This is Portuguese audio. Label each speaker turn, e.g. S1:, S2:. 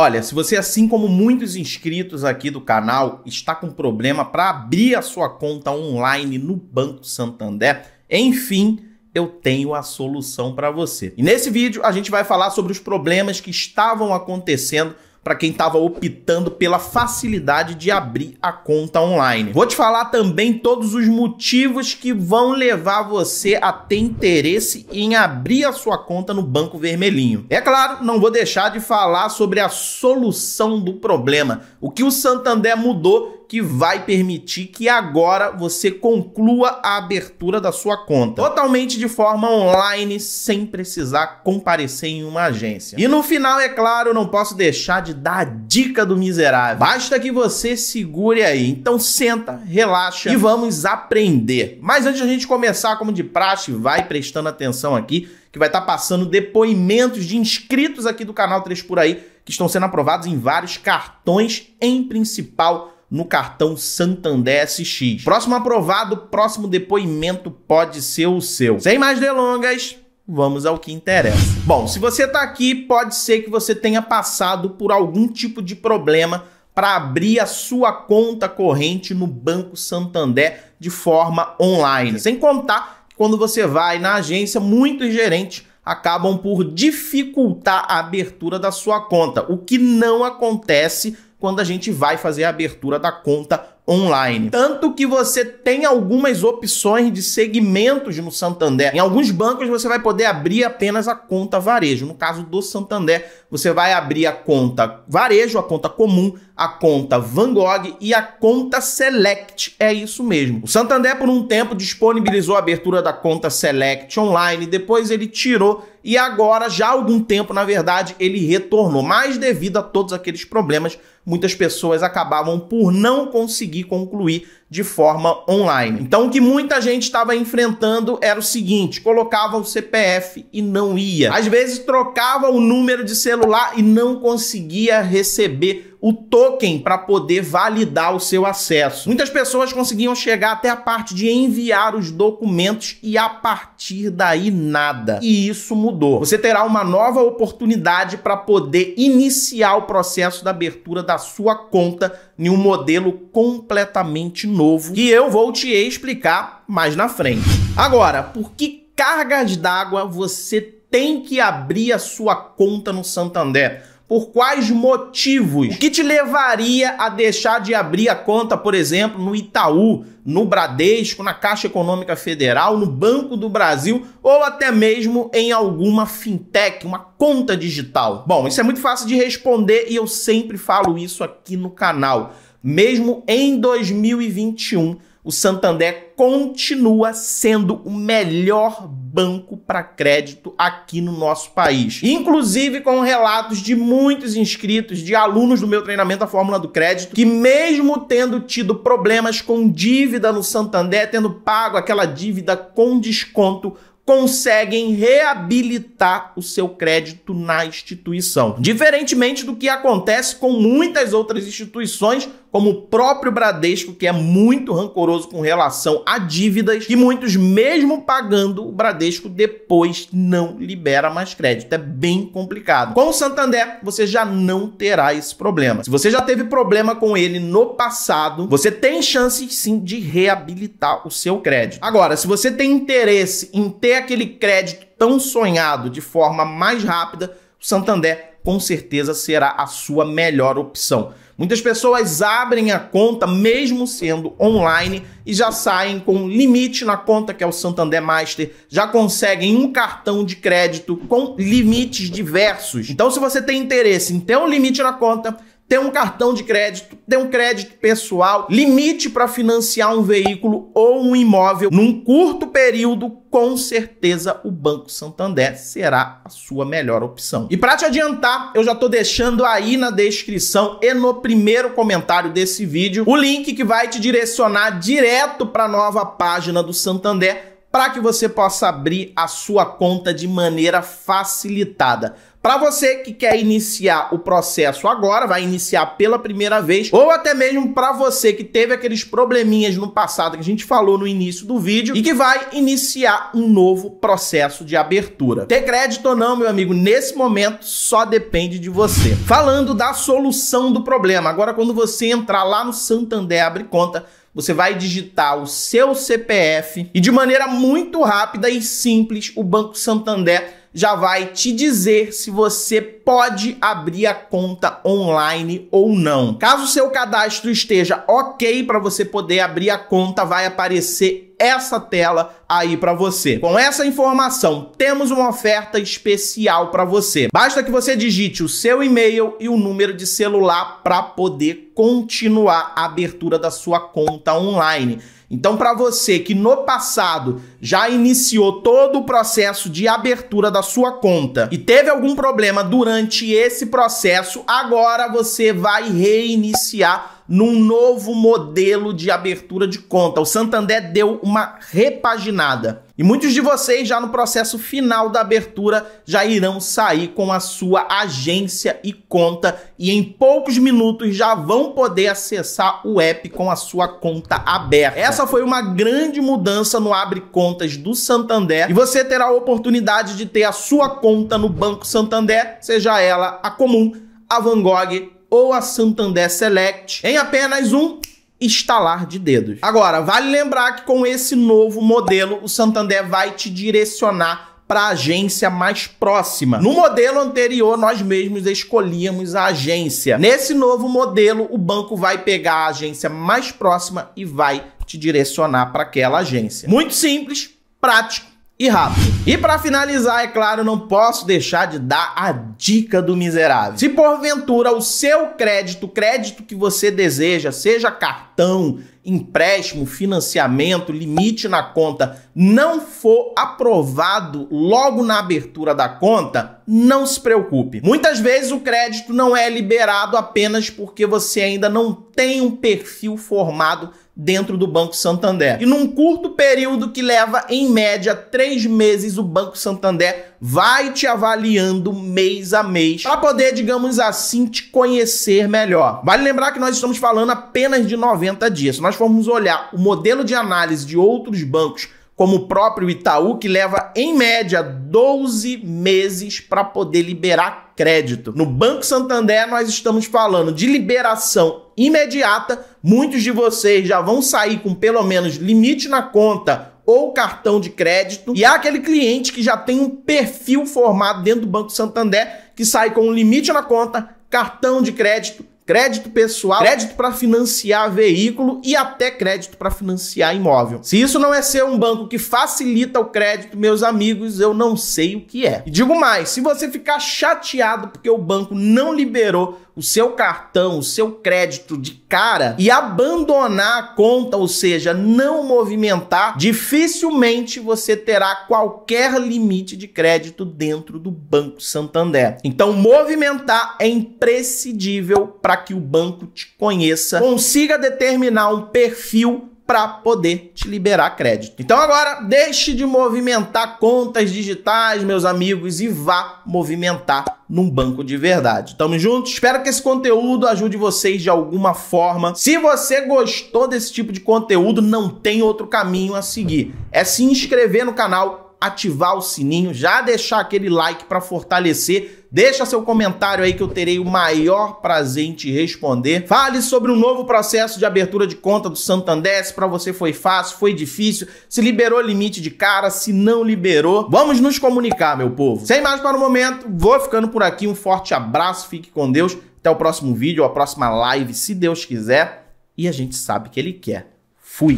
S1: Olha, se você, assim como muitos inscritos aqui do canal, está com problema para abrir a sua conta online no Banco Santander, enfim, eu tenho a solução para você. E nesse vídeo a gente vai falar sobre os problemas que estavam acontecendo para quem estava optando pela facilidade de abrir a conta online. Vou te falar também todos os motivos que vão levar você a ter interesse em abrir a sua conta no Banco Vermelhinho. É claro, não vou deixar de falar sobre a solução do problema, o que o Santander mudou que vai permitir que agora você conclua a abertura da sua conta, totalmente de forma online, sem precisar comparecer em uma agência. E no final, é claro, não posso deixar de dar a dica do miserável. Basta que você segure aí. Então senta, relaxa e vamos aprender. Mas antes de a gente começar, como de praxe, vai prestando atenção aqui que vai estar tá passando depoimentos de inscritos aqui do canal 3 por aí que estão sendo aprovados em vários cartões em principal no cartão Santander SX. Próximo aprovado, próximo depoimento pode ser o seu. Sem mais delongas, vamos ao que interessa. Bom, se você está aqui, pode ser que você tenha passado por algum tipo de problema para abrir a sua conta corrente no Banco Santander de forma online. Sem contar que quando você vai na agência, muitos gerentes acabam por dificultar a abertura da sua conta, o que não acontece quando a gente vai fazer a abertura da conta online. Tanto que você tem algumas opções de segmentos no Santander. Em alguns bancos você vai poder abrir apenas a conta varejo. No caso do Santander, você vai abrir a conta varejo, a conta comum, a conta Van Gogh e a conta Select. É isso mesmo. O Santander por um tempo disponibilizou a abertura da conta Select online, depois ele tirou e agora, já há algum tempo, na verdade, ele retornou. Mas devido a todos aqueles problemas, muitas pessoas acabavam por não conseguir concluir de forma online. Então, o que muita gente estava enfrentando era o seguinte: colocava o CPF e não ia. Às vezes, trocava o número de celular e não conseguia receber o token para poder validar o seu acesso. Muitas pessoas conseguiam chegar até a parte de enviar os documentos e a partir daí nada. E isso mudou. Você terá uma nova oportunidade para poder iniciar o processo da abertura da sua conta em um modelo completamente novo que eu vou te explicar mais na frente. Agora, por que cargas d'água você tem que abrir a sua conta no Santander? por quais motivos? O que te levaria a deixar de abrir a conta, por exemplo, no Itaú, no Bradesco, na Caixa Econômica Federal, no Banco do Brasil ou até mesmo em alguma fintech, uma conta digital? Bom, isso é muito fácil de responder e eu sempre falo isso aqui no canal. Mesmo em 2021, o Santander continua sendo o melhor banco para crédito aqui no nosso país. Inclusive com relatos de muitos inscritos, de alunos do meu treinamento da Fórmula do Crédito, que mesmo tendo tido problemas com dívida no Santander, tendo pago aquela dívida com desconto, conseguem reabilitar o seu crédito na instituição. Diferentemente do que acontece com muitas outras instituições, como o próprio Bradesco, que é muito rancoroso com relação a dívidas, e muitos, mesmo pagando, o Bradesco depois não libera mais crédito. É bem complicado. Com o Santander, você já não terá esse problema. Se você já teve problema com ele no passado, você tem chances sim de reabilitar o seu crédito. Agora, se você tem interesse em ter aquele crédito tão sonhado de forma mais rápida, o Santander com certeza será a sua melhor opção. Muitas pessoas abrem a conta mesmo sendo online e já saem com limite na conta, que é o Santander Master, já conseguem um cartão de crédito com limites diversos. Então, se você tem interesse em ter um limite na conta, ter um cartão de crédito, ter um crédito pessoal, limite para financiar um veículo ou um imóvel num curto período, com certeza o Banco Santander será a sua melhor opção. E para te adiantar, eu já estou deixando aí na descrição e no primeiro comentário desse vídeo o link que vai te direcionar direto para a nova página do Santander para que você possa abrir a sua conta de maneira facilitada. Para você que quer iniciar o processo agora, vai iniciar pela primeira vez, ou até mesmo para você que teve aqueles probleminhas no passado que a gente falou no início do vídeo e que vai iniciar um novo processo de abertura. Ter crédito ou não, meu amigo, nesse momento só depende de você. Falando da solução do problema, agora quando você entrar lá no Santander Abre Conta, você vai digitar o seu CPF e de maneira muito rápida e simples o Banco Santander já vai te dizer se você pode abrir a conta online ou não. Caso seu cadastro esteja ok para você poder abrir a conta, vai aparecer essa tela aí para você. Com essa informação, temos uma oferta especial para você. Basta que você digite o seu e-mail e o número de celular para poder continuar a abertura da sua conta online. Então, para você que no passado já iniciou todo o processo de abertura da sua conta e teve algum problema durante esse processo, agora você vai reiniciar num novo modelo de abertura de conta. O Santander deu uma repaginada. E muitos de vocês já no processo final da abertura já irão sair com a sua agência e conta e em poucos minutos já vão poder acessar o app com a sua conta aberta. Essa foi uma grande mudança no Abre Contas do Santander e você terá a oportunidade de ter a sua conta no Banco Santander, seja ela a comum, a Van Gogh ou a Santander Select em apenas um estalar de dedos. Agora, vale lembrar que com esse novo modelo, o Santander vai te direcionar para a agência mais próxima. No modelo anterior, nós mesmos escolhíamos a agência. Nesse novo modelo, o banco vai pegar a agência mais próxima e vai te direcionar para aquela agência. Muito simples, prático e rápido. E para finalizar, é claro, não posso deixar de dar a dica do miserável. Se porventura o seu crédito, crédito que você deseja, seja cartão, empréstimo, financiamento, limite na conta, não for aprovado logo na abertura da conta, não se preocupe. Muitas vezes o crédito não é liberado apenas porque você ainda não tem um perfil formado dentro do Banco Santander. E num curto período que leva, em média, três meses, o Banco Santander vai te avaliando mês a mês para poder, digamos assim, te conhecer melhor. Vale lembrar que nós estamos falando apenas de 90 dias. Se nós formos olhar o modelo de análise de outros bancos como o próprio Itaú, que leva em média 12 meses para poder liberar crédito. No Banco Santander, nós estamos falando de liberação imediata. Muitos de vocês já vão sair com pelo menos limite na conta ou cartão de crédito. E há aquele cliente que já tem um perfil formado dentro do Banco Santander que sai com um limite na conta, cartão de crédito crédito pessoal, crédito para financiar veículo e até crédito para financiar imóvel. Se isso não é ser um banco que facilita o crédito, meus amigos, eu não sei o que é. E digo mais, se você ficar chateado porque o banco não liberou o seu cartão, o seu crédito de cara e abandonar a conta, ou seja, não movimentar, dificilmente você terá qualquer limite de crédito dentro do Banco Santander. Então, movimentar é imprescindível para que o banco te conheça, consiga determinar um perfil para poder te liberar crédito. Então agora deixe de movimentar contas digitais, meus amigos, e vá movimentar num banco de verdade. Tamo junto? Espero que esse conteúdo ajude vocês de alguma forma. Se você gostou desse tipo de conteúdo, não tem outro caminho a seguir. É se inscrever no canal ativar o sininho, já deixar aquele like para fortalecer. Deixa seu comentário aí que eu terei o maior prazer em te responder. Fale sobre o um novo processo de abertura de conta do Santander, se para você foi fácil, foi difícil, se liberou limite de cara, se não liberou. Vamos nos comunicar, meu povo. Sem mais para o momento, vou ficando por aqui. Um forte abraço, fique com Deus. Até o próximo vídeo, a próxima live, se Deus quiser. E a gente sabe que ele quer. Fui!